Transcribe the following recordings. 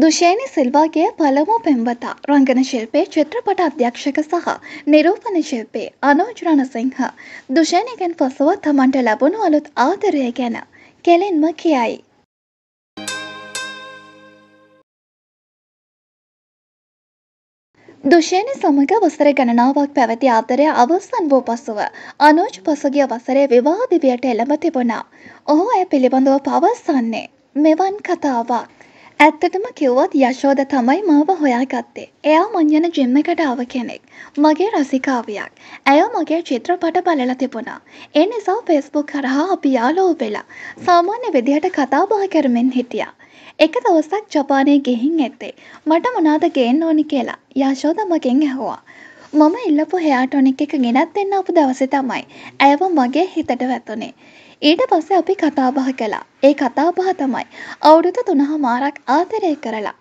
දුෂේනි සිල්වාගේ පළමු පෙම්වතා රංගන ශිල්පේ චිත්‍රපට අධ්‍යක්ෂක සහ නිරූපණ ශිල්පේ අනෝජ් රණසිංහ දුෂේනිගෙන් පසුව තමන්ට ලැබුණු අලුත් ආදරය ගැන කෙලින්ම කියයි. දුෂේනි සමග වසර ගණනාවක් පැවති ආදරය අවසන් වූ පසුව අනෝජ් පසුගිය වසරේ විවාහ දිවියට එළඹ තිබුණා. ඔහු එය පිළිබඳව පවසන්නේ මෙවන් කතාවක්. ඇත්තටම කිව්වොත් යශෝදා තමයි මාව හොයාගත්තේ. එයා මං යන ජිම් එකට ආව කෙනෙක්. මගේ රසිකාවියක්. ඇය මගේ චිත්‍රපට බලලා තිබුණා. ඒ නිසා ෆේස්බුක් හරහා අපි යාළුවෝ වෙලා සාමාන්‍ය විදිහට කතා බහ කරමින් හිටියා. එක දවසක් ජපානය ගිහින් ඇත්තේ. මට මොනාද ගේන්න ඕනි කියලා යශෝදා මගෙන් ඇහුවා. මම ඉල්ලපු හෙයා ටොනික් එක ගෙනත් දෙන්න ආපු දවසේ තමයි ඇයව මගේ හිතට වැටුනේ. ඊට පස්සේ අපි කතාබහ කළා. ඒ කතාබහ තමයි අවුරුදු තුනහමාරක් ආදරය කරලා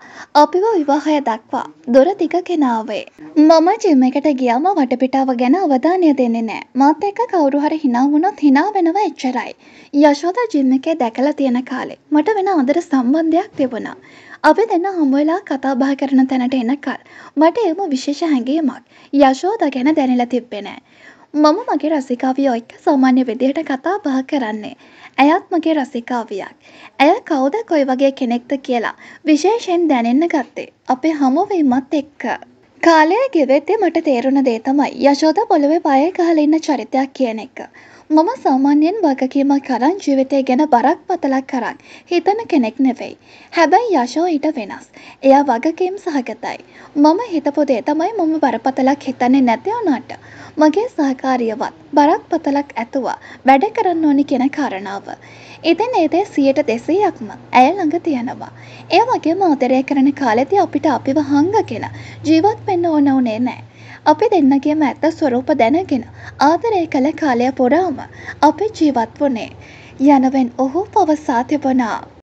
අපිව විවාහය දක්වා දොර දිග ගෙනාවේ. මම ජිම් එකට ගියාම වටපිටාව ගැන අවධානය දෙන්නේ නෑ. මාත් එක්ක කවුරු හරි hina වුණොත් hina වෙනව එච්චරයි. යශෝදා ජිම් එකේ දැකලා තියෙන කාලේ මට වෙන අතර සම්බන්ධයක් තිබුණා. අපි දෙන්න හම්බවෙලා කතා බහ කරන තැනට එනකල් මට එම විශේෂ හැඟීමක් යශෝද ගැන දැනලා තිබ්බෙනෑ. මම මගේ රසිකාවියෝ එක්ක සාමාන්‍ය විදිහට කතා බහ කරන්නේ. ඇයත් මගේ රසිකාවියක්. ඇය කවුද කොයි වගේ කෙනෙක්ද කියලා විශේෂයෙන් දැනෙන්න ගත්තේ අපේ හමුවීමත් එක්ක. කාලය ගෙවෙද්දී මට තේරුණ දේ තමයි යශෝදා පොළොවේ පයේ ගහලා ඉන්න චරිතයක් කියන එක. මම සාමාන්‍යයෙන් වගකීමක් අරන් ජීවිතේ ගැන බරපතලක් අරන් හිතන කෙනෙක් නෙවෙයි. හැබැයි යශෝ ඊට වෙනස්. එයා වගකීම් සහගතයි. මම හිතපු දේ තමයි මම බරපතලක් හිතන්නේ නැති වුණාට මගේ සහකාරියවත් බරපතලක් ඇතුව වැඩ කරන්න ඕනි කියන කාරණාව. ඉතින් ඒ දේ 100%ක්ම ඇය ළඟ තියෙනවා. ඒ වගේම ආදරය කරන කාලෙදී අපිට අපිව හංගගෙන ජීවත් වෙන්න ඕන උනේ නැහැ. අපි දෙන්නගේම ඇත්ත ස්වරූප දැනගෙන ආදරය කළ කාලය පුරාම අපි ජීවත් වුණේ යනුවෙන් ඔහු පවසා තිබුණා.